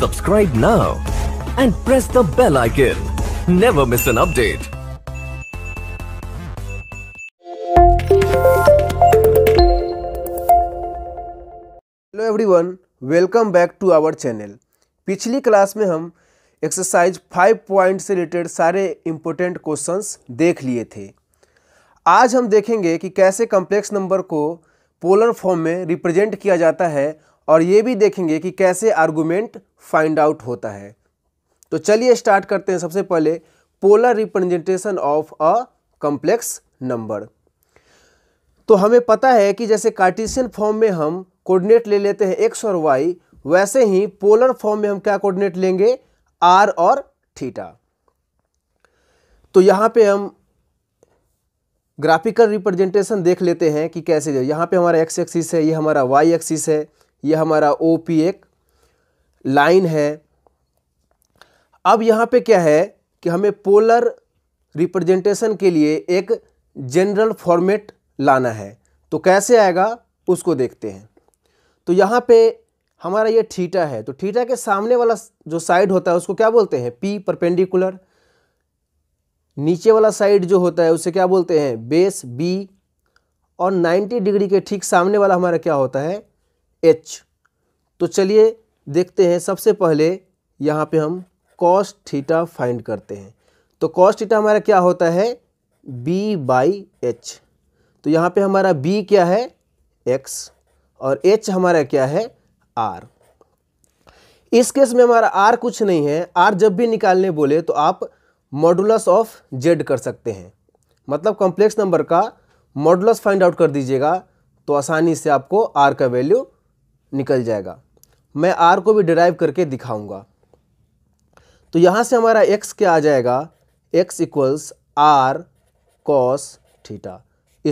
Subscribe now and press the bell icon. Never miss an update. Hello everyone welcome back to our channel पिछली class में हम exercise five point से रिलेटेड सारे important questions देख लिए थे आज हम देखेंगे कि कैसे कॉम्प्लेक्स नंबर को पोलर फॉर्म में रिप्रेजेंट किया जाता है और ये भी देखेंगे कि कैसे आर्गूमेंट फाइंड आउट होता है तो चलिए स्टार्ट करते हैं सबसे पहले polar representation of a complex number तो हमें पता है कि जैसे कार्टिशियन फॉर्म में हम कोऑर्डिनेट ले लेते हैं एक्स और वाई वैसे ही पोलर फॉर्म में हम क्या कोऑर्डिनेट लेंगे आर और थीटा तो यहां पे हम ग्राफिकल रिप्रेजेंटेशन देख लेते हैं कि कैसे यहां पे हमारा एक्स एक्सिस है ये हमारा वाई एक्सिस है ये हमारा ओ पी एक लाइन है अब यहाँ पे क्या है कि हमें पोलर रिप्रेजेंटेशन के लिए एक जनरल फॉर्मेट लाना है तो कैसे आएगा उसको देखते हैं तो यहाँ पे हमारा ये ठीटा है तो ठीटा के सामने वाला जो साइड होता है उसको क्या बोलते हैं पी परपेंडिकुलर नीचे वाला साइड जो होता है उसे क्या बोलते हैं बेस बी और 90 डिग्री के ठीक सामने वाला हमारा क्या होता है एच तो चलिए देखते हैं सबसे पहले यहाँ पे हम कॉस थीटा फाइंड करते हैं तो कॉस थीटा हमारा क्या होता है बी बाई एच तो यहाँ पे हमारा बी क्या है एक्स और एच हमारा क्या है आर इस केस में हमारा आर कुछ नहीं है आर जब भी निकालने बोले तो आप मॉडुलस ऑफ जेड कर सकते हैं मतलब कॉम्प्लेक्स नंबर का मॉडुलस फाइंड आउट कर दीजिएगा तो आसानी से आपको आर का वैल्यू निकल जाएगा मैं आर को भी डिराइव करके दिखाऊंगा तो यहाँ से हमारा एक्स क्या आ जाएगा x equals are cos theta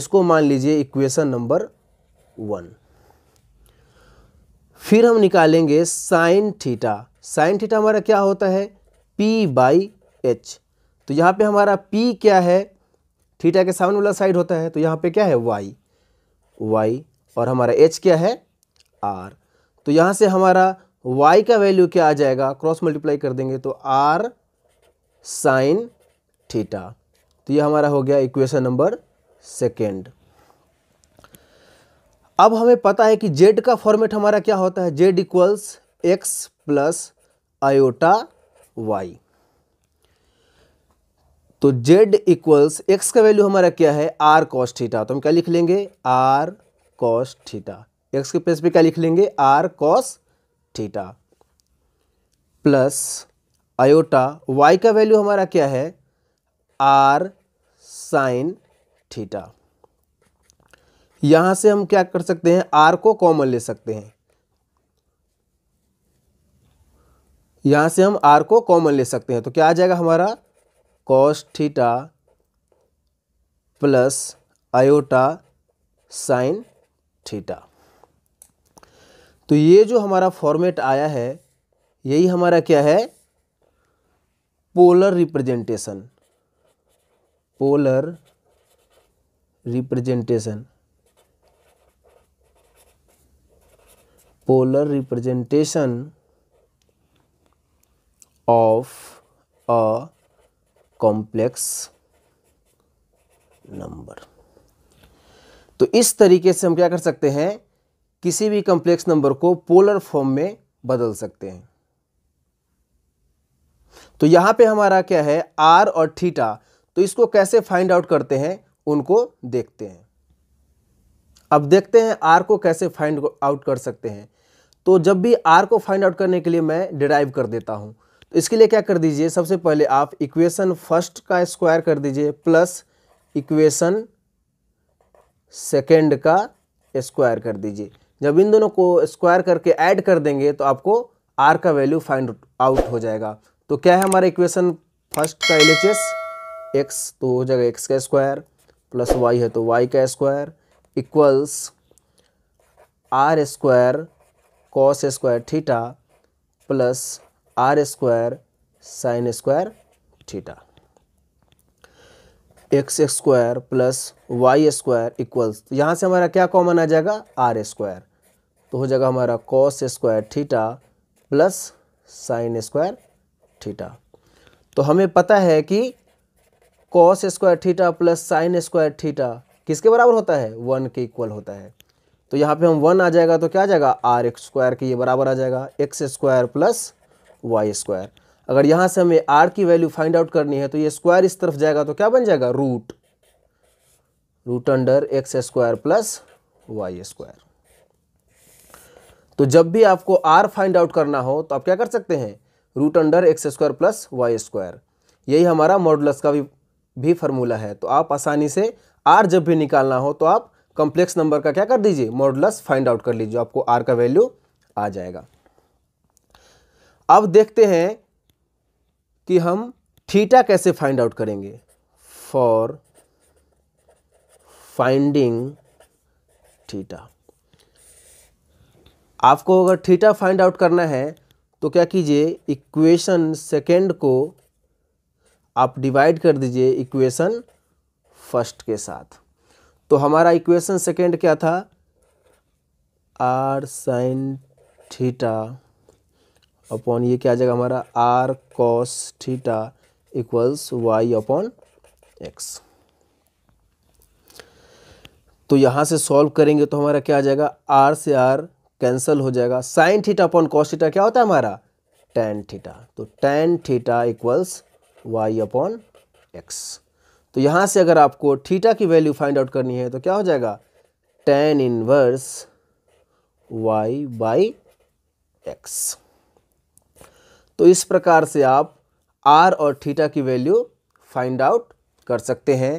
इसको मान लीजिए इक्वेशन नंबर वन फिर हम निकालेंगे साइन थीटा साइन थीटा हमारा क्या होता है पी बाई एच तो यहाँ पे हमारा पी क्या है थीटा के सामने वाला साइड होता है तो यहाँ पे क्या है वाई वाई और हमारा एच क्या है आर तो यहाँ से हमारा वाई का वैल्यू क्या आ जाएगा क्रॉस मल्टीप्लाई कर देंगे तो आर साइन थीटा तो ये हमारा हो गया इक्वेशन नंबर सेकेंड अब हमें पता है कि जेड का फॉर्मेट हमारा क्या होता है Z equals x plus iota y तो जेड इक्वल्स एक्स का वैल्यू हमारा क्या है आर कॉस्ट थीटा तो हम क्या लिख लेंगे आर कॉस्ट थीटा एक्स के प्लेस पे क्या लिख लेंगे r cos theta plus iota y का वैल्यू हमारा क्या है आर साइन थीटा यहां से हम क्या कर सकते हैं आर को कॉमन ले सकते हैं यहां से हम आर को कॉमन ले सकते हैं तो क्या आ जाएगा हमारा cos theta plus iota sine theta तो ये जो हमारा फॉर्मेट आया है यही हमारा क्या है polar representation polar representation polar representation of a complex number तो इस तरीके से हम क्या कर सकते हैं किसी भी कंप्लेक्स नंबर को पोलर फॉर्म में बदल सकते हैं तो यहां पे हमारा क्या है आर और थीटा तो इसको कैसे फाइंड आउट करते हैं उनको देखते हैं अब देखते हैं आर को कैसे फाइंड आउट कर सकते हैं तो जब भी आर को फाइंड आउट करने के लिए मैं डिराइव कर देता हूं तो इसके लिए क्या कर दीजिए सबसे पहले आप इक्वेशन फर्स्ट का स्क्वायर कर दीजिए प्लस इक्वेशन सेकेंड का स्क्वायर कर दीजिए जब इन दोनों को स्क्वायर करके ऐड कर देंगे तो आपको आर का वैल्यू फाइंड आउट हो जाएगा तो क्या है हमारा इक्वेशन फर्स्ट का एल एच एस एक्स तो हो जाएगा एक्स का स्क्वायर प्लस वाई है तो वाई का square equals r square cos square theta plus r square sine square theta x square plus Y square equals यहाँ से हमारा क्या कॉमन आ जाएगा आर स्क्वायर तो हो जाएगा हमारा cos square theta plus sine square theta तो हमें पता है कि cos square theta plus sine square theta किसके बराबर होता है वन के इक्वल होता है तो यहाँ पे हम वन आ जाएगा तो क्या आ जाएगा आर एक्स स्क्वायर के ये बराबर आ जाएगा x square plus Y square अगर यहाँ से हमें आर की वैल्यू फाइंड आउट करनी है तो ये स्क्वायर इस तरफ जाएगा तो क्या बन जाएगा root root under x square plus Y square तो जब भी आपको आर फाइंड आउट करना हो तो आप क्या कर सकते हैं root under x square plus Y square यही हमारा मॉडुलस का भी भी फार्मूला है तो आप आसानी से आर जब भी निकालना हो तो आप कॉम्प्लेक्स नंबर का क्या कर दीजिए मॉडुलस फाइंड आउट कर लीजिए आपको आर का वैल्यू आ जाएगा अब देखते हैं कि हम थीटा कैसे फाइंड आउट करेंगे फॉर फाइंडिंग थीटा आपको अगर थीटा फाइंड आउट करना है तो क्या कीजिए इक्वेशन सेकेंड को आप डिवाइड कर दीजिए इक्वेशन फर्स्ट के साथ तो हमारा इक्वेशन सेकेंड क्या था आर साइन थीटा अपॉन ये क्या आ जाएगा हमारा r cos theta equals y upon x तो यहाँ से सॉल्व करेंगे तो हमारा क्या आ जाएगा आर से आर कैंसिल हो जाएगा sine theta upon cos theta क्या होता है हमारा टेन थीटा तो tan theta equals y upon x तो यहाँ से अगर आपको थीटा की वैल्यू फाइंड आउट करनी है तो क्या हो जाएगा tan inverse y by x तो इस प्रकार से आप आर और थीटा की वैल्यू फाइंड आउट कर सकते हैं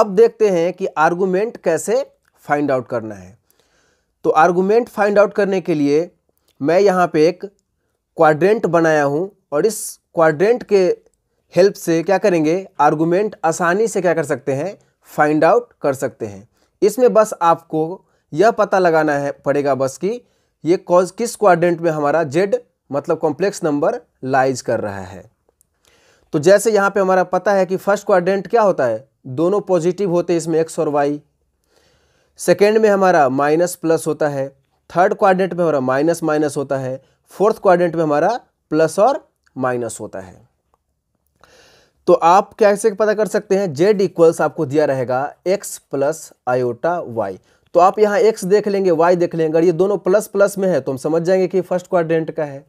अब देखते हैं कि आर्गूमेंट कैसे फाइंड आउट करना है तो आर्गूमेंट फाइंड आउट करने के लिए मैं यहाँ पे एक क्वाड्रेंट बनाया हूँ और इस क्वाड्रेंट के हेल्प से क्या करेंगे आर्गूमेंट आसानी से क्या कर सकते हैं फाइंड आउट कर सकते हैं इसमें बस आपको यह पता लगाना है पड़ेगा बस कि ये कॉज किस क्वाड्रेंट में हमारा जेड मतलब कॉम्प्लेक्स नंबर लाइज कर रहा है तो जैसे यहाँ पे हमारा पता है कि फर्स्ट क्वाड्रेंट क्या होता है दोनों पॉजिटिव होते हैं इसमें एक्स और वाई सेकेंड में हमारा माइनस प्लस होता है थर्ड क्वाड्रेंट में हमारा माइनस माइनस होता है फोर्थ क्वाड्रेंट में हमारा प्लस और माइनस होता है तो आप कैसे पता कर सकते हैं जेड इक्वल्स आपको दिया रहेगा एक्स प्लस आयोटा वाई तो आप यहाँ एक्स देख लेंगे वाई देख लेंगे अगर ये दोनों प्लस प्लस में है तो हम समझ जाएंगे कि फर्स्ट क्वाड्रेंट का है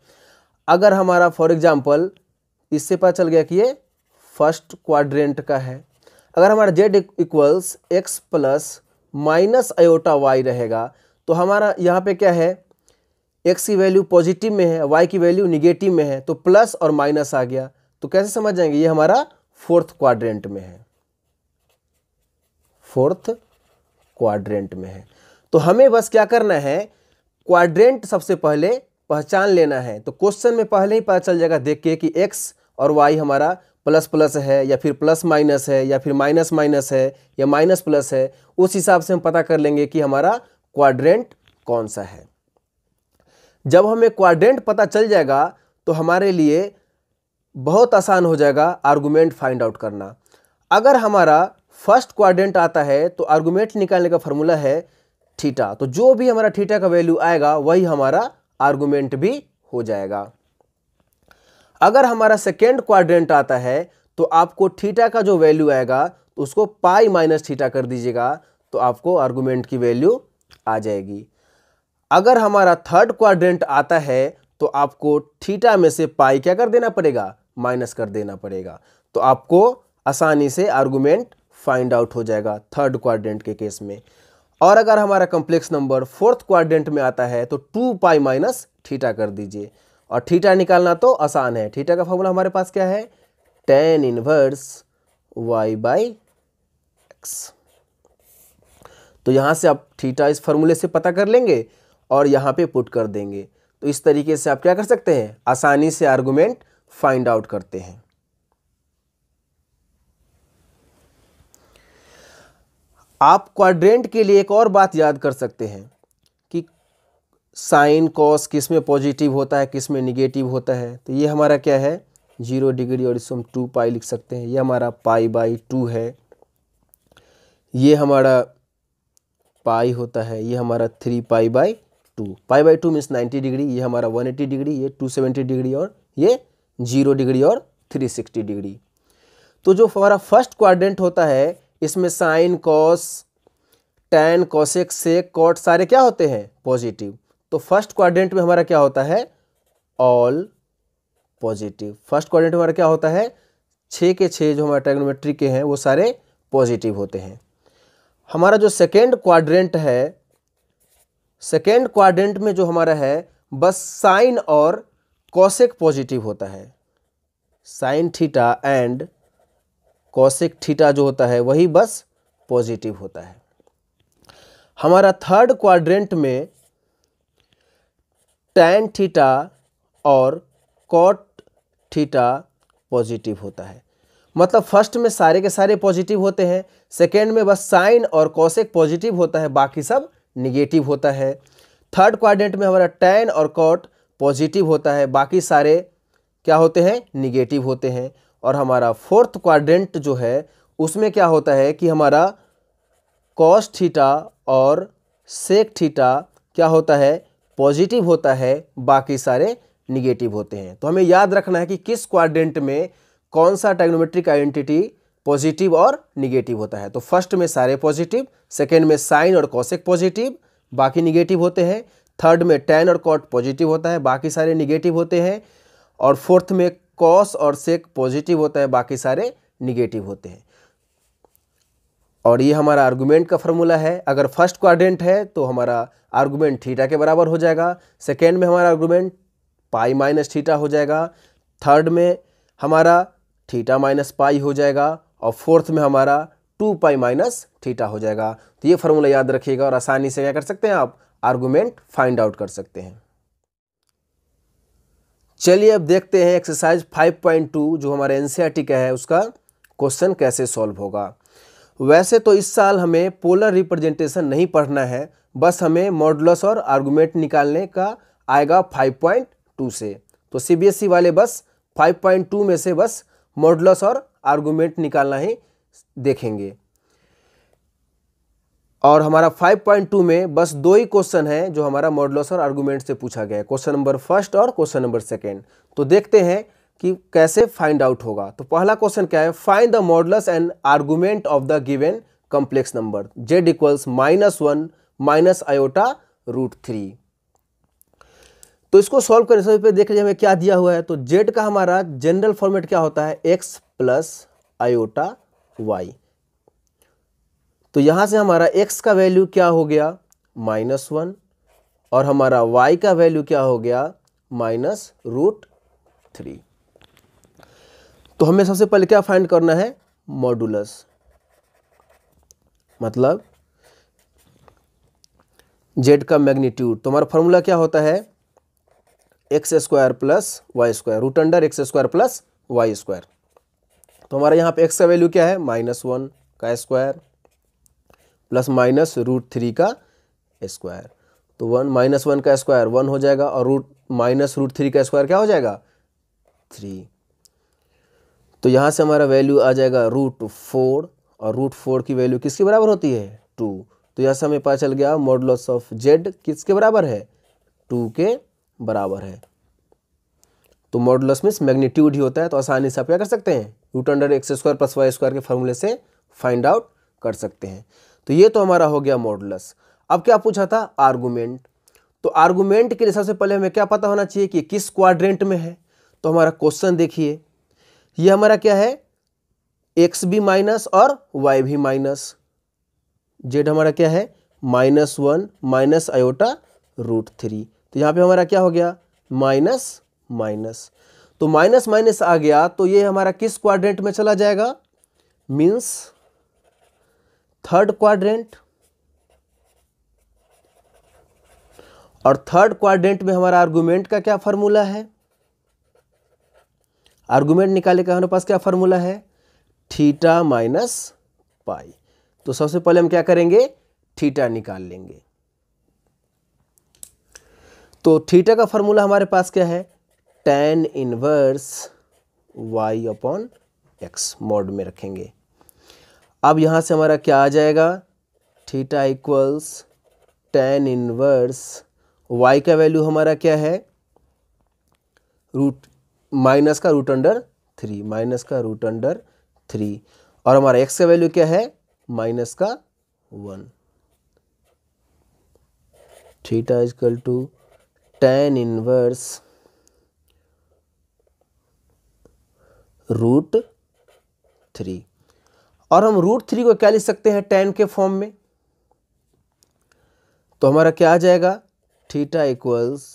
अगर हमारा फॉर एग्जाम्पल इससे पता चल गया कि ये फर्स्ट क्वाड्रेंट का है अगर हमारा z equals x plus minus iota y रहेगा तो हमारा यहाँ पे क्या है एक्स की वैल्यू पॉजिटिव में है वाई की वैल्यू निगेटिव में है तो प्लस और माइनस आ गया तो कैसे समझ जाएंगे ये हमारा फोर्थ क्वाड्रेंट में है फोर्थ क्वाड्रेंट में है तो हमें बस क्या करना है क्वाड्रेंट सबसे पहले पहचान लेना है तो क्वेश्चन में पहले ही पता चल जाएगा देख के कि एक्स और वाई हमारा प्लस प्लस है या फिर प्लस माइनस है या फिर माइनस माइनस है या माइनस प्लस है उस हिसाब से हम पता कर लेंगे कि हमारा क्वाड्रेंट कौन सा है जब हमें क्वाड्रेंट पता चल जाएगा तो हमारे लिए बहुत आसान हो जाएगा आर्गूमेंट फाइंड आउट करना अगर हमारा फर्स्ट क्वाड्रेंट आता है तो आर्गूमेंट निकालने का फॉर्मूला है थीटा तो जो भी हमारा थीटा का वैल्यू आएगा वही हमारा आर्गूमेंट भी हो जाएगा अगर हमारा सेकेंड क्वाड्रेंट आता है तो आपको थीटा का जो वैल्यू आएगा तो उसको पाई माइनस थीटा कर दीजिएगा तो आपको आर्गुमेंट की वैल्यू आ जाएगी अगर हमारा थर्ड क्वाड्रेंट आता है तो आपको थीटा में से पाई क्या कर देना पड़ेगा माइनस कर देना पड़ेगा तो आपको आसानी से आर्गूमेंट फाइंड आउट हो जाएगा थर्ड क्वाड्रेंट के केस में और अगर हमारा कंप्लेक्स नंबर फोर्थ क्वाड्रेंट में आता है तो टू पाई माइनस थीटा कर दीजिए और ठीटा निकालना तो आसान है ठीटा का फॉर्मूला हमारे पास क्या है tan inverse y by x तो यहाँ से आप ठीटा इस फॉर्मूले से पता कर लेंगे और यहाँ पे पुट कर देंगे तो इस तरीके से आप क्या कर सकते हैं आसानी से आर्गूमेंट फाइंड आउट करते हैं आप क्वाड्रेंट के लिए एक और बात याद कर सकते हैं साइन कॉस किस में पॉजिटिव होता है किस में निगेटिव होता है तो ये हमारा क्या है जीरो डिग्री और इसको हम टू पाई लिख सकते हैं ये हमारा पाई बाई टू है ये हमारा पाई होता है ये हमारा three pi by two pi by two means ninety degree ये हमारा वन एटी डिग्री ये टू सेवेंटी डिग्री और ये जीरो डिग्री और थ्री सिक्सटी डिग्री तो जो हमारा फर्स्ट क्वाड्रेंट होता है इसमें sine cos tan cosec sec cot सारे क्या होते हैं पॉजिटिव तो फर्स्ट क्वाड्रेंट में हमारा क्या होता है ऑल पॉजिटिव फर्स्ट क्वाड्रेंट हमारा क्या होता है छः के छः जो हमारे ट्रेग्नोमेट्री के हैं वो सारे पॉजिटिव होते हैं हमारा जो सेकेंड क्वाड्रेंट है सेकेंड क्वाड्रेंट में जो हमारा है बस साइन और कॉसेक पॉजिटिव होता है sine theta and cosec theta जो होता है वही बस पॉजिटिव होता है हमारा थर्ड क्वाड्रेंट में टैन थीटा और कॉट थीटा पॉजिटिव होता है मतलब फर्स्ट में सारे के सारे पॉजिटिव होते हैं सेकेंड में बस साइन और कॉसेक पॉजिटिव होता है बाकी सब निगेटिव होता है थर्ड क्वाड्रेंट में हमारा टैन और कॉट पॉजिटिव होता है बाकी सारे क्या होते हैं निगेटिव होते हैं और हमारा फोर्थ क्वाड्रेंट जो है उसमें क्या होता है कि हमारा कॉस थीटा और सेक थीटा क्या होता है पॉजिटिव होता है बाकी सारे निगेटिव होते हैं तो हमें याद रखना है कि किस क्वाड्रेंट में कौन सा टेग्नोमेट्रिक आइडेंटिटी पॉजिटिव और निगेटिव होता है तो फर्स्ट में सारे पॉजिटिव सेकेंड में साइन और कॉसेक पॉजिटिव बाकी निगेटिव होते हैं थर्ड में टेन और कॉट पॉजिटिव होता है बाकी सारे निगेटिव होते हैं और फोर्थ में कॉस और सेक पॉजिटिव होता है बाकी सारे निगेटिव होते हैं और ये हमारा आर्गुमेंट का फार्मूला है अगर फर्स्ट क्वाड्रेंट है तो हमारा आर्गूमेंट थीटा के बराबर हो जाएगा सेकेंड में हमारा आर्गूमेंट पाई माइनस थीटा हो जाएगा थर्ड में हमारा थीटा माइनस पाई हो जाएगा और फोर्थ में हमारा टू पाई माइनस थीटा हो जाएगा तो ये फॉर्मूला याद रखिएगा और आसानी से क्या कर सकते हैं आप आर्गूमेंट फाइंड आउट कर सकते हैं चलिए अब देखते हैं एक्सरसाइज 5.2 जो हमारे एन का है उसका क्वेश्चन कैसे सॉल्व होगा वैसे तो इस साल हमें पोलर रिप्रेजेंटेशन नहीं पढ़ना है बस हमें मॉडुलस और आर्गुमेंट निकालने का आएगा 5.2 से तो सीबीएसई e वाले बस 5.2 में से बस मॉडुलस और आर्गूमेंट निकालना ही देखेंगे और हमारा 5.2 में बस दो ही क्वेश्चन है जो हमारा मॉडुलस और आर्गूमेंट से पूछा गया है क्वेश्चन नंबर फर्स्ट और क्वेश्चन नंबर सेकेंड तो देखते हैं कि कैसे फाइंड आउट होगा तो पहला क्वेश्चन क्या है find the modulus and argument of the given complex number Z equals minus one minus iota root three तो इसको सॉल्व करने से देख लीजिए हमें क्या दिया हुआ है तो जेड का हमारा जनरल फॉर्मेट क्या होता है एक्स प्लस आयोटा वाई तो यहां से हमारा एक्स का वैल्यू क्या हो गया माइनस वन और हमारा वाई का वैल्यू क्या हो गया माइनस रूट थ्री तो हमें सबसे पहले क्या फाइंड करना है मॉडुलस मतलब जेड का मैग्नीट्यूड तो हमारा फॉर्मूला क्या होता है X square plus Y square root under x square plus Y square तो हमारा यहाँ पे एक्स का वैल्यू क्या है माइनस वन का square plus minus root three का स्क्वायर तो वन माइनस वन का स्क्वायर वन हो जाएगा और रूट माइनस रूट थ्री का स्क्वायर क्या हो जाएगा थ्री तो यहाँ से हमारा वैल्यू आ जाएगा रूट फोर और रूट फोर की वैल्यू किसके बराबर होती है टू तो ऐसा हमें पता चल गया मॉडलस ऑफ जेड किसके बराबर है टू के बराबर है तो मॉडलस मीन्स मैग्नीट्यूड ही होता है तो आसानी से आप क्या कर सकते हैं root under x square plus Y square के फॉर्मूले से फाइंड आउट कर सकते हैं तो ये तो हमारा हो गया मॉडलस अब क्या पूछा था आर्गूमेंट तो आर्गूमेंट के लिए सबसे पहले हमें क्या पता होना चाहिए कि किस क्वाड्रेंट में है तो हमारा क्वेश्चन देखिए ये हमारा क्या है एक्स भी माइनस और वाई भी माइनस जेड हमारा क्या है minus one minus iota root three तो यहाँ पे हमारा क्या हो गया माइनस माइनस तो माइनस माइनस आ गया तो ये हमारा किस क्वाड्रेंट में चला जाएगा मीन्स थर्ड क्वाड्रेंट और थर्ड क्वाड्रेंट में हमारा आर्गुमेंट का क्या फार्मूला है आर्गुमेंट निकाले का हमारे पास क्या फॉर्मूला है थीटा माइनस पाई तो सबसे पहले हम क्या करेंगे थीटा निकाल लेंगे तो थीटा का फॉर्मूला हमारे पास क्या है tan inverse Y upon X mod में रखेंगे अब यहां से हमारा क्या आ जाएगा theta equals tan inverse Y का वैल्यू हमारा क्या है रूट माइनस का रूट अंडर थ्री माइनस का रूट अंडर थ्री और हमारा एक्स का वैल्यू क्या है माइनस का one theta is equal to tan inverse root three और हम रूट थ्री को क्या लिख सकते हैं टेन के फॉर्म में तो हमारा क्या आ जाएगा theta equals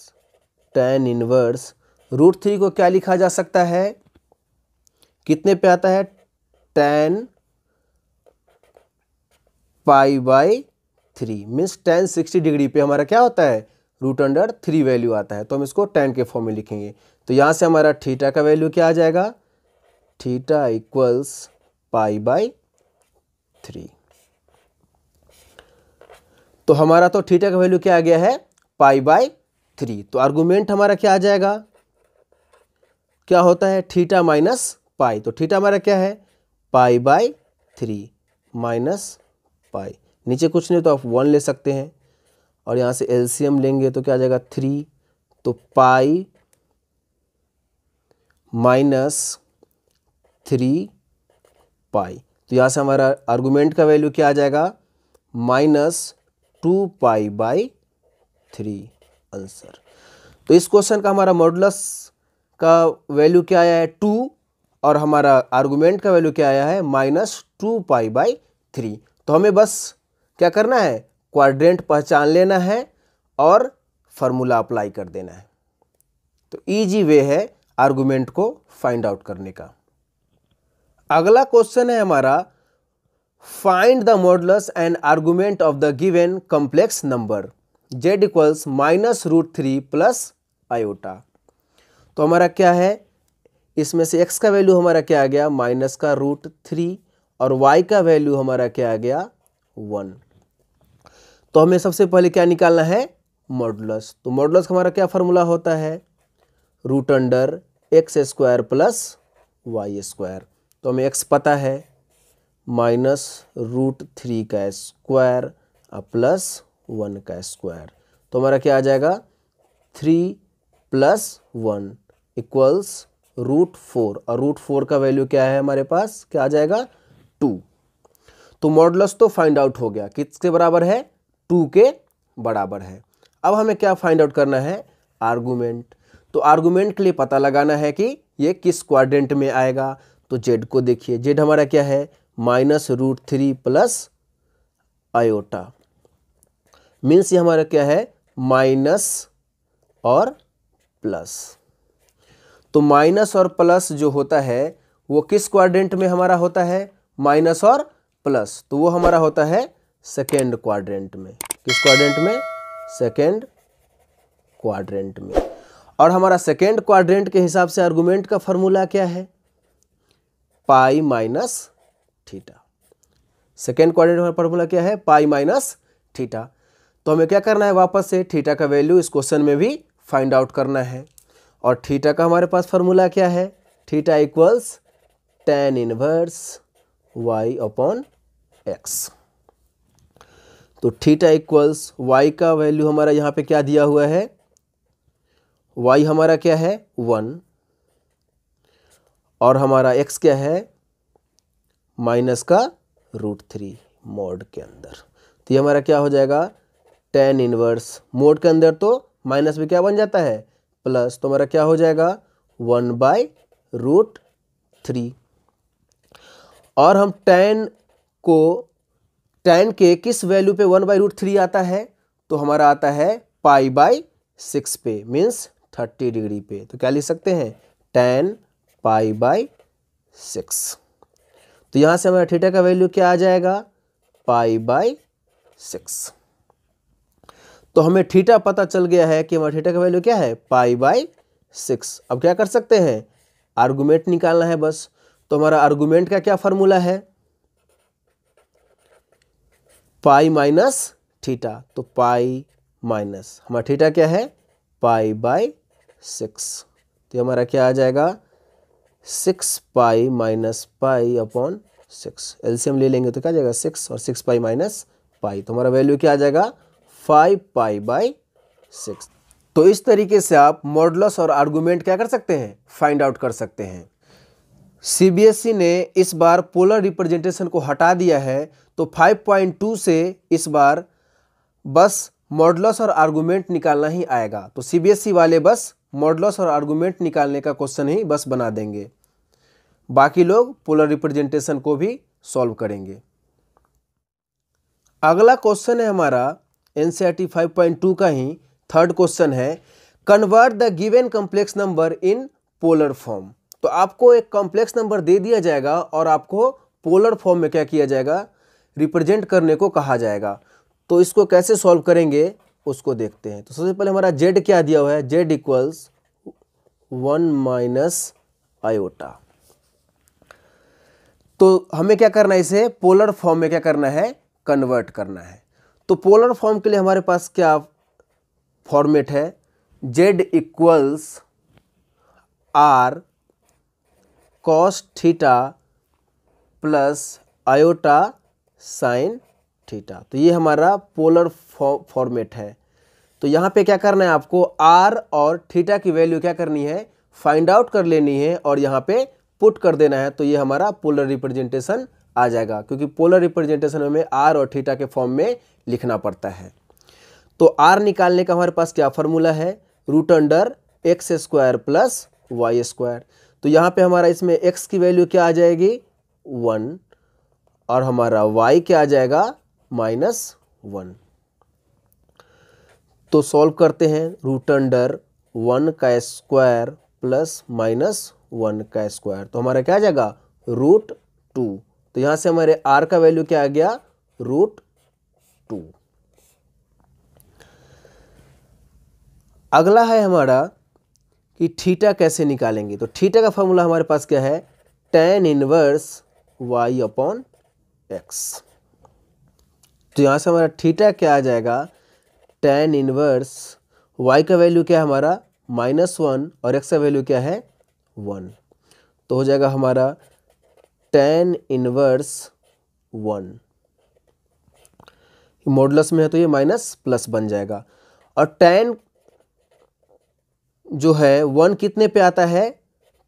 tan inverse root three को क्या लिखा जा सकता है कितने पे आता है tan pi by three means tan sixty degree पे हमारा क्या होता है रूट अंडर थ्री वैल्यू आता है तो हम इसको टेन के फॉर्म में लिखेंगे तो यहाँ से हमारा थीटा का वैल्यू क्या आ जाएगा theta equals pi by three तो हमारा तो थीटा का वैल्यू क्या आ गया है पाई बाई थ्री तो आर्गूमेंट हमारा क्या आ जाएगा क्या होता है थीटा माइनस पाई तो थीटा हमारा क्या है pi by three minus pi नीचे कुछ नहीं तो आप वन ले सकते हैं और यहाँ से एलसीएम लेंगे तो क्या आ जाएगा थ्री तो पाई माइनस थ्री पाई तो यहाँ से हमारा आर्गुमेंट का वैल्यू क्या आ जाएगा minus two pi by three answer तो इस क्वेश्चन का हमारा मॉडुलस का वैल्यू क्या आया है टू और हमारा आर्गुमेंट का वैल्यू क्या आया है minus two pi by three तो हमें बस क्या करना है क्वाड्रेंट पहचान लेना है और फार्मूला अप्लाई कर देना है तो ईजी वे है आर्गुमेंट को फाइंड आउट करने का अगला क्वेश्चन है हमारा find the modulus and argument of the given complex number Z equals minus root three plus iota तो हमारा क्या है इसमें से एक्स का वैल्यू हमारा क्या आ गया माइनस का रूट थ्री और y का वैल्यू हमारा क्या आ गया वन तो हमें सबसे पहले क्या निकालना है मॉडुलस तो मॉडुलस हमारा क्या फार्मूला होता है root under x square plus Y square तो हमें एक्स पता है माइनस रूट थ्री का स्क्वायर प्लस वन का स्क्वायर तो हमारा क्या आ जाएगा three plus one equals root four और रूट फोर का वैल्यू क्या है हमारे पास क्या आ जाएगा टू तो मॉडलस तो फाइंड आउट हो गया किसके बराबर है टू के बराबर है अब हमें क्या फाइंड आउट करना है आर्गूमेंट तो आर्गूमेंट के लिए पता लगाना है कि ये किस क्वाड्रेंट में आएगा तो जेड को देखिए जेड हमारा क्या है minus root three plus iota means ये हमारा क्या है माइनस और प्लस तो माइनस और प्लस जो होता है वो किस क्वाड्रेंट में हमारा होता है माइनस और प्लस तो वो हमारा होता है सेकेंड क्वाड्रेंट में किस क्वाड्रेंट में सेकेंड क्वाड्रेंट में और हमारा सेकेंड क्वाड्रेंट के हिसाब से आर्गूमेंट का फॉर्मूला क्या है pi minus theta second quadrant का फॉर्मूला क्या है पाई माइनस थीटा तो हमें क्या करना है वापस से थीटा का वैल्यू इस क्वेश्चन में भी फाइंड आउट करना है और थीटा का हमारे पास फॉर्मूला क्या है theta equals tan inverse Y upon x तो थीटा इक्वल्स वाई का वैल्यू हमारा यहाँ पे क्या दिया हुआ है वाई हमारा क्या है वन और हमारा एक्स क्या है माइनस का रूट थ्री मोड के अंदर तो ये हमारा क्या हो जाएगा टेन इनवर्स मोड के अंदर तो माइनस में क्या बन जाता है प्लस तो हमारा क्या हो जाएगा वन बाय रूट थ्री और हम टेन को टेन के किस वैल्यू पे वन बाई रूट थ्री आता है तो हमारा आता है पाई बाई सिक्स पे मीन्स थर्टी डिग्री पे तो क्या लिख सकते हैं टेन पाई बाई सिक्स तो यहाँ से हमारा थीटा का वैल्यू क्या आ जाएगा पाई बाई सिक्स तो हमें थीटा पता चल गया है कि हमारा थीटा का वैल्यू क्या है पाई बाई सिक्स अब क्या कर सकते हैं आर्गूमेंट निकालना है बस तो हमारा आर्गूमेंट का क्या फार्मूला है पाई माइनस थीटा तो पाई माइनस हमारा थीटा क्या है पाई बाय सिक्स तो हमारा क्या आ जाएगा six pi minus pi upon six LCM ले लेंगे तो क्या जाएगा सिक्स और सिक्स पाई माइनस पाई तो हमारा वैल्यू क्या आ जाएगा फाइव पाई बाई सिक्स तो इस तरीके से आप मॉडलस और आर्गूमेंट क्या कर सकते हैं फाइंड आउट कर सकते हैं सीबीएसई e ने इस बार पोलर रिप्रेजेंटेशन को हटा दिया है तो 5.2 से इस बार बस मॉडलस और आर्गुमेंट निकालना ही आएगा तो सीबीएसई e वाले बस मॉडलस और आर्गुमेंट निकालने का क्वेश्चन ही बस बना देंगे बाकी लोग पोलर रिप्रेजेंटेशन को भी सॉल्व करेंगे अगला क्वेश्चन है हमारा एन फाइव पॉइंट टू का ही थर्ड क्वेश्चन है convert the given complex number in polar form तो आपको एक कॉम्प्लेक्स नंबर दे दिया जाएगा और आपको पोलर फॉर्म में क्या किया जाएगा रिप्रेजेंट करने को कहा जाएगा तो इसको कैसे सॉल्व करेंगे उसको देखते हैं तो सबसे पहले हमारा जेड क्या दिया हुआ है Z equals one minus iota तो हमें क्या करना है इसे पोलर फॉर्म में क्या करना है कन्वर्ट करना है तो पोलर फॉर्म के लिए हमारे पास क्या फॉर्मेट है Z equals are cos theta plus iota sine theta तो ये हमारा पोलर फॉर्मेट है तो यहाँ पे क्या करना है आपको आर और थीटा की वैल्यू क्या करनी है फाइंड आउट कर लेनी है और यहाँ पे पुट कर देना है तो ये हमारा पोलर रिप्रेजेंटेशन आ जाएगा क्योंकि पोलर रिप्रेजेंटेशन हमें आर और थीटा के फॉर्म में लिखना पड़ता है तो आर निकालने का हमारे पास क्या फॉर्मूला है root under x square plus Y square तो यहाँ पे हमारा इसमें एक्स की वैल्यू क्या आ जाएगी वन और हमारा वाई क्या आ जाएगा माइनस वन तो सॉल्व करते हैं रूट अंडर वन का स्क्वायर प्लस माइनस वन का स्क्वायर तो हमारा क्या आ जाएगा रूट टू तो यहाँ से हमारे आर का वैल्यू क्या आ गया रूट टू अगला है हमारा कि ठीटा कैसे निकालेंगे तो ठीटा का फॉर्मूला हमारे पास क्या है tan inverse Y upon x तो यहाँ से हमारा ठीटा क्या आ जाएगा टेन इनवर्स वाई का वैल्यू क्या है हमारा माइनस वन और एक्स का वैल्यू क्या है वन तो हो जाएगा हमारा टेन इनवर्स वन मॉडलस में है तो ये माइनस प्लस बन जाएगा और टेन जो है वन कितने पे आता है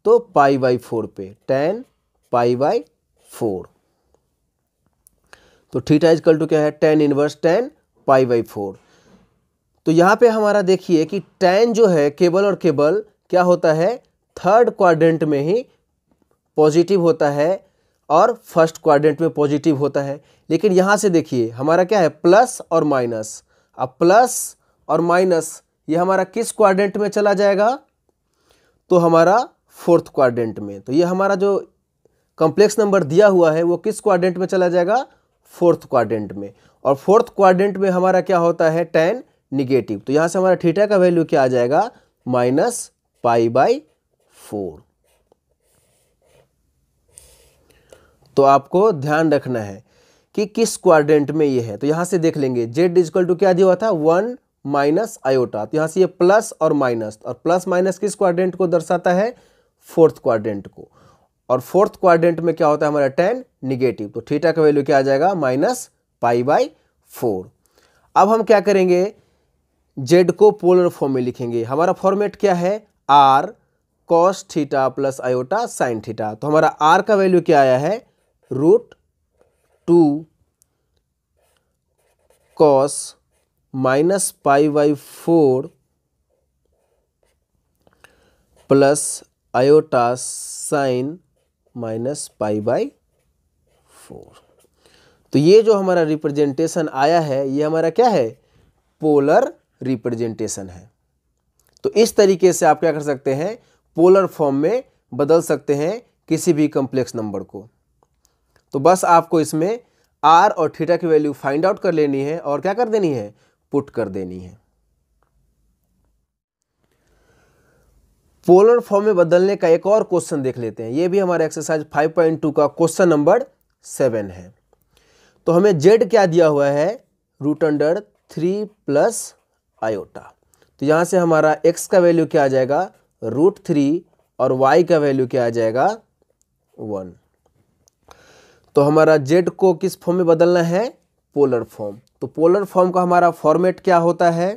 तो पाई बाई फोर पे टेन पाई बाई फोर तो थीटा इजकल टू क्या है tan inverse tan pi by four तो यहां पे हमारा देखिए कि टेन जो है केबल और केबल क्या होता है थर्ड क्वाड्रेंट में ही पॉजिटिव होता है और फर्स्ट क्वाड्रेंट में पॉजिटिव होता है लेकिन यहां से देखिए हमारा क्या है प्लस और माइनस अब प्लस और माइनस ये हमारा किस क्वाड्रेंट में चला जाएगा तो हमारा फोर्थ क्वाड्रेंट में तो ये हमारा जो कॉम्प्लेक्स नंबर दिया हुआ है वो किस क्वाड्रेंट में चला जाएगा फोर्थ क्वाड्रेंट में और फोर्थ क्वाड्रेंट में हमारा क्या होता है टेन निगेटिव तो यहाँ से हमारा थीटा का वैल्यू क्या आ जाएगा माइनस पाई बाई फोर तो आपको ध्यान रखना है कि किस क्वाड्रेंट में ये है तो यहां से देख लेंगे जेड इजकल टू क्या दिया हुआ था वन माइनस आयोटा तो यहां से ये प्लस और माइनस और प्लस माइनस किस क्वाड्रेंट को दर्शाता है फोर्थ क्वाड्रेंट को और फोर्थ क्वाड्रेंट में क्या होता है हमारा टेन निगेटिव तो थीटा का वैल्यू क्या आ जाएगा माइनस पाई बाई फोर अब हम क्या करेंगे जेड को पोलर फॉर्म में लिखेंगे हमारा फॉर्मेट क्या है R cos theta plus iota sine theta तो हमारा आर का वैल्यू क्या आया है root two cos minus pi by four plus iota sine minus pi by four तो ये जो हमारा रिप्रेजेंटेशन आया है ये हमारा क्या है पोलर रिप्रेजेंटेशन है तो इस तरीके से आप क्या कर सकते हैं पोलर फॉर्म में बदल सकते हैं किसी भी कंप्लेक्स नंबर को तो बस आपको इसमें आर और थीटा की वैल्यू फाइंड आउट कर लेनी है और क्या कर देनी है पुट कर देनी है पोलर फॉर्म में बदलने का एक और क्वेश्चन देख लेते हैं यह भी हमारा एक्सरसाइज 5.2 का क्वेश्चन नंबर सेवन है तो हमें जेड क्या दिया हुआ है root under three plus iota तो यहां से हमारा एक्स का वैल्यू क्या आ जाएगा रूट थ्री और वाई का वैल्यू क्या आ जाएगा वन तो हमारा जेड को किस फॉर्म में बदलना है पोलर फॉर्म तो पोलर फॉर्म का हमारा फॉर्मेट क्या होता है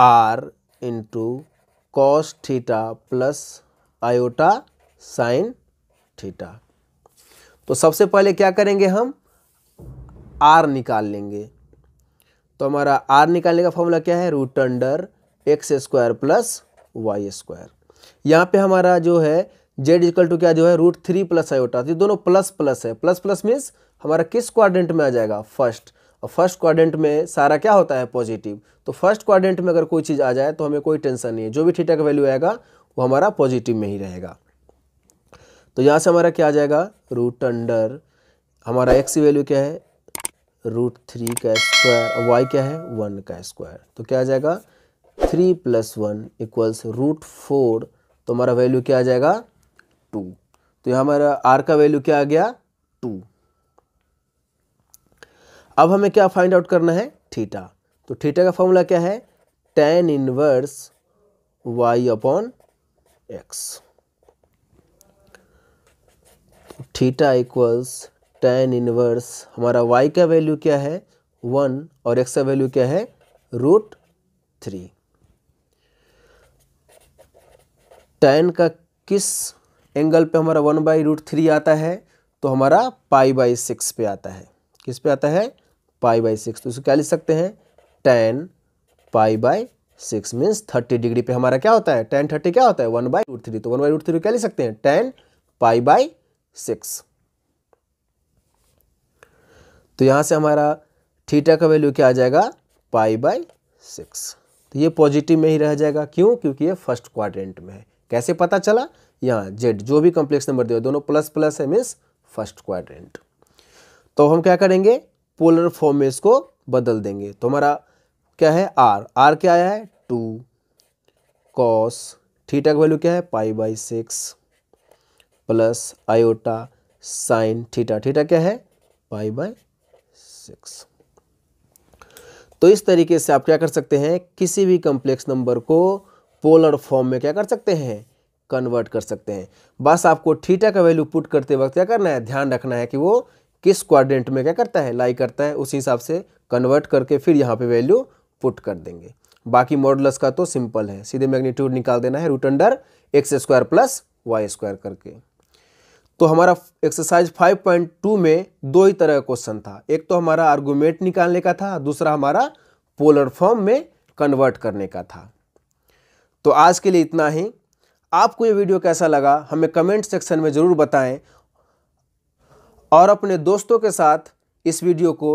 R into cos theta plus iota sine theta तो सबसे पहले क्या करेंगे हम आर निकाल लेंगे तो हमारा आर निकालने का फॉर्मूला क्या है root under x square plus Y square यहाँ पे हमारा जो है जेड इजकल टू क्या जो है रूट थ्री प्लस आयोटा तो दोनों प्लस प्लस है प्लस प्लस मीन्स हमारा किस क्वाड्रेंट में आ जाएगा फर्स्ट और फर्स्ट क्वाड्रेंट में सारा क्या होता है पॉजिटिव तो फर्स्ट क्वाड्रेंट में अगर कोई चीज़ आ जाए तो हमें कोई टेंशन नहीं है जो भी थीटा का वैल्यू आएगा वो हमारा पॉजिटिव में ही रहेगा तो यहाँ से हमारा क्या आ जाएगा रूट अंडर हमारा एक्स की वैल्यू क्या है रूट थ्री का स्क्वायर और वाई क्या है वन का स्क्वायर तो क्या आ जाएगा three plus one equals root four तो हमारा वैल्यू क्या आ जाएगा टू तो यहाँ हमारा आर का वैल्यू क्या आ गया टू अब हमें क्या फाइंड आउट करना है थीटा तो थीटा का फॉर्मूला क्या है tan inverse Y upon X theta equals tan inverse हमारा वाई का वैल्यू क्या है वन और एक्स का वैल्यू क्या है रूट थ्री टेन का किस एंगल पे हमारा वन बाई रूट थ्री आता है तो हमारा पाई बाई सिक्स पे आता है किस पे आता है पाई बाई सिक्स तो इसको क्या लिख सकते हैं tan pi by six means thirty degree पे हमारा क्या होता है टेन थर्टी क्या होता है वन बाई रूट थ्री तो वन बाई रूट थ्री क्या लिख सकते हैं टेन पाई बाई सिक्स तो यहां से हमारा थीटा का वैल्यू क्या आ जाएगा पाई बाई सिक्स तो ये पॉजिटिव में ही रह जाएगा क्यों क्योंकि ये फर्स्ट क्वाड्रेंट में है कैसे पता चला यहाँ जेड जो भी कॉम्प्लेक्स नंबर दिया दोनों प्लस प्लस है मीन्स फर्स्ट क्वाड्रेंट तो हम क्या करेंगे पोलर फॉर्म में इसको बदल देंगे तो हमारा क्या है आर आर क्या आया है टू कॉस थीटा का वैल्यू क्या है pi by six plus iota sine theta theta क्या है पाई बाई सिक्स तो इस तरीके से आप क्या कर सकते हैं किसी भी कॉम्प्लेक्स नंबर को पोलर फॉर्म में क्या कर सकते हैं कन्वर्ट कर सकते हैं बस आपको थीटा का वैल्यू पुट करते वक्त क्या करना है ध्यान रखना है कि वो किस क्वाड्रेंट में क्या करता है लाई करता है उसी हिसाब से कन्वर्ट करके फिर यहाँ पे वैल्यू पुट कर देंगे बाकी मॉडल्स का तो सिंपल है सीधे मैग्नीट्यूड निकाल देना है root under x square plus Y square करके तो हमारा एक्सरसाइज 5.2 में दो ही तरह का क्वेश्चन था एक तो हमारा आर्गूमेंट निकालने का था दूसरा हमारा पोलर फॉर्म में कन्वर्ट करने का था तो आज के लिए इतना ही आपको ये वीडियो कैसा लगा हमें कमेंट सेक्शन में ज़रूर बताएं और अपने दोस्तों के साथ इस वीडियो को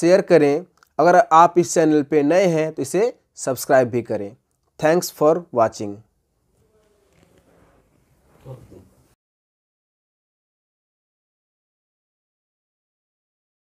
शेयर करें अगर आप इस चैनल पे नए हैं तो इसे सब्सक्राइब भी करें थैंक्स फॉर वाचिंग